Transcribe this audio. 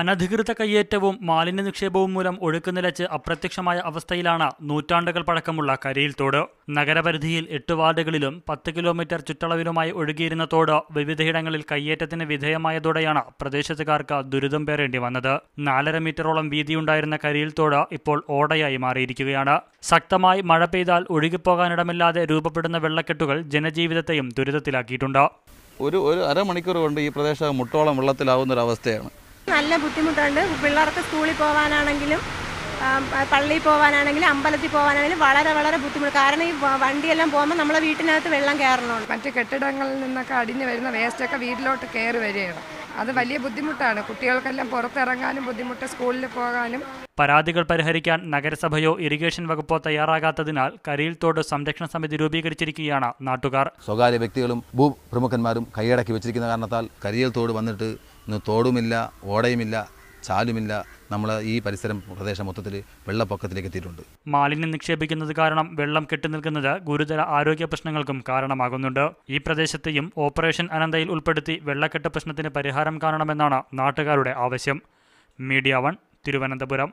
അനധികൃത കയ്യേറ്റവും മാലിന്യ നിക്ഷേപവും മൂലം ഒഴുക്കുനിലച്ച് അപ്രത്യക്ഷമായ അവസ്ഥയിലാണ് നൂറ്റാണ്ടുകൾ പഴക്കമുള്ള കരയിൽ തോട് നഗരപരിധിയിൽ എട്ട് വാർഡുകളിലും പത്ത് കിലോമീറ്റർ ചുറ്റളവിലുമായി ഒഴുകിയിരുന്ന തോട് വിവിധയിടങ്ങളിൽ കയ്യേറ്റത്തിന് വിധേയമായതോടെയാണ് പ്രദേശത്തുകാർക്ക് ദുരിതം പേരേണ്ടി വന്നത് നാലര മീറ്ററോളം വീതിയുണ്ടായിരുന്ന കരയിൽ തോട് ഇപ്പോൾ ഓടയായി മാറിയിരിക്കുകയാണ് ശക്തമായി മഴ പെയ്താൽ ഒഴുകിപ്പോകാനിടമില്ലാതെ രൂപപ്പെടുന്ന വെള്ളക്കെട്ടുകൾ ജനജീവിതത്തെയും ദുരിതത്തിലാക്കിയിട്ടുണ്ട് ഒരു ഒരു അരമണിക്കൂർ കൊണ്ട് ഈ പ്രദേശം മുട്ടോളം വെള്ളത്തിലാവുന്ന ഒരു അവസ്ഥയാണ് നല്ല ബുദ്ധിമുട്ടുണ്ട് പിള്ളേർക്ക് സ്കൂളിൽ പോകാനാണെങ്കിലും പള്ളിയിൽ പോകാനാണെങ്കിലും അമ്പലത്തിൽ പോകാനാണെങ്കിലും വളരെ വളരെ ബുദ്ധിമുട്ട് കാരണം ഈ വണ്ടിയെല്ലാം പോകുമ്പോൾ നമ്മളെ വീട്ടിനകത്ത് വെള്ളം കയറണമുണ്ട് മറ്റ് കെട്ടിടങ്ങളിൽ നിന്നൊക്കെ അടിഞ്ഞു വരുന്ന വേസ്റ്റൊക്കെ വീട്ടിലോട്ട് കയറി വരികയാണ് അത് വലിയ ബുദ്ധിമുട്ടാണ് കുട്ടികൾക്കെല്ലാം പുറത്തിറങ്ങാനും ബുദ്ധിമുട്ട് സ്കൂളിൽ പോകാനും പരാതികൾ പരിഹരിക്കാൻ നഗരസഭയോ ഇറിഗേഷൻ വകുപ്പോ തയ്യാറാകാത്തതിനാൽ കരിയിൽ തോട് സംരക്ഷണ സമിതി രൂപീകരിച്ചിരിക്കുകയാണ് നാട്ടുകാർ സ്വകാര്യ വ്യക്തികളും ഭൂപ്രമുഖന്മാരും കൈയടക്കി വെച്ചിരിക്കുന്ന കാരണത്താൽ കരിയിൽ തോട് വന്നിട്ട് ഇന്ന് തോടുമില്ല ഓടയുമില്ല ചാലുമില്ല നമ്മൾ ഈ പരിസരം പ്രദേശം മൊത്തത്തിൽ വെള്ളപ്പൊക്കത്തിലേക്ക് എത്തിയിട്ടുണ്ട് മാലിന്യം നിക്ഷേപിക്കുന്നത് കാരണം വെള്ളം കെട്ടിനിൽക്കുന്നത് ഗുരുതര ആരോഗ്യ പ്രശ്നങ്ങൾക്കും കാരണമാകുന്നുണ്ട് ഈ പ്രദേശത്തെയും ഓപ്പറേഷൻ അനന്തയിൽ ഉൾപ്പെടുത്തി വെള്ളക്കെട്ട് പ്രശ്നത്തിന് പരിഹാരം കാണണമെന്നാണ് നാട്ടുകാരുടെ ആവശ്യം മീഡിയ വൺ തിരുവനന്തപുരം